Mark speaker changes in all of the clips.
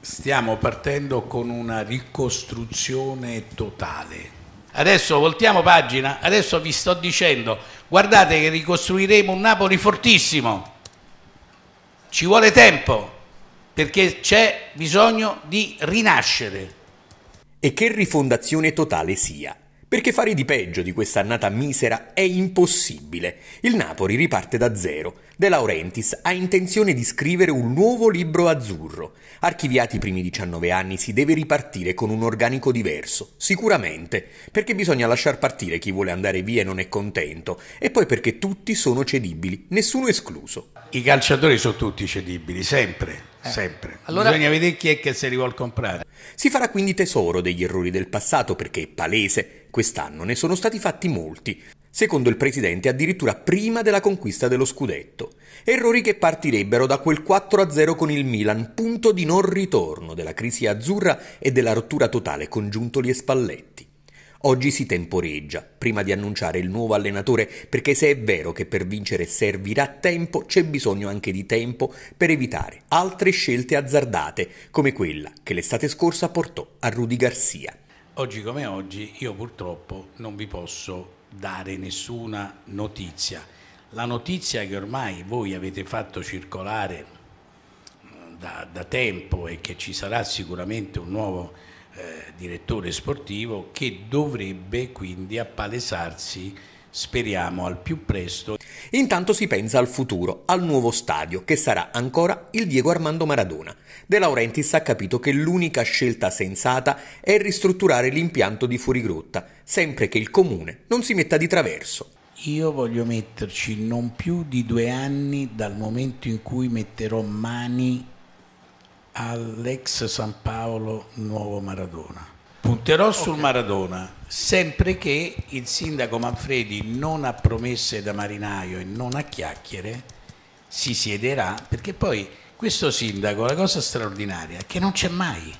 Speaker 1: Stiamo partendo con una ricostruzione totale. Adesso voltiamo pagina, adesso vi sto dicendo, guardate che ricostruiremo un Napoli fortissimo. Ci vuole tempo
Speaker 2: perché c'è bisogno di rinascere. E che rifondazione totale sia. Perché fare di peggio di questa annata misera è impossibile. Il Napoli riparte da zero. De Laurentiis ha intenzione di scrivere un nuovo libro azzurro. Archiviati i primi 19 anni si deve ripartire con un organico diverso, sicuramente, perché bisogna lasciar partire chi vuole andare via e non è contento, e poi perché tutti sono cedibili, nessuno escluso. I calciatori sono tutti cedibili, sempre. Eh. Sempre. Allora... Bisogna vedere chi è che si rivolge a comprare. Si farà quindi tesoro degli errori del passato perché, è palese, quest'anno ne sono stati fatti molti, secondo il presidente addirittura prima della conquista dello scudetto. Errori che partirebbero da quel 4-0 con il Milan, punto di non ritorno della crisi azzurra e della rottura totale con Giuntoli e Spalletti. Oggi si temporeggia, prima di annunciare il nuovo allenatore, perché se è vero che per vincere servirà tempo, c'è bisogno anche di tempo per evitare altre scelte azzardate, come quella che l'estate scorsa portò a Rudy Garcia.
Speaker 1: Oggi come oggi io purtroppo non vi posso dare nessuna notizia. La notizia che ormai voi avete fatto circolare mm, da, da tempo e che ci sarà sicuramente un nuovo eh, direttore sportivo
Speaker 2: che dovrebbe quindi appalesarsi speriamo al più presto. Intanto si pensa al futuro, al nuovo stadio, che sarà ancora il Diego Armando Maradona. De Laurentiis ha capito che l'unica scelta sensata è ristrutturare l'impianto di fuorigrotta, sempre che il comune non si metta di traverso.
Speaker 1: Io voglio metterci non più di due anni dal momento in cui metterò mani all'ex San Paolo Nuovo Maradona. Punterò sul Maradona, sempre che il sindaco Manfredi non ha promesse da marinaio e non a chiacchiere, si siederà, perché poi questo sindaco, la cosa straordinaria è che non c'è mai.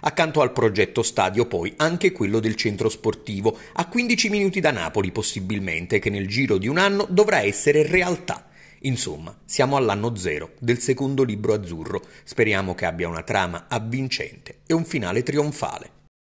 Speaker 2: Accanto al progetto stadio poi anche quello del centro sportivo, a 15 minuti da Napoli possibilmente, che nel giro di un anno dovrà essere realtà. Insomma, siamo all'anno zero del secondo libro azzurro, speriamo che abbia una trama avvincente e un finale trionfale.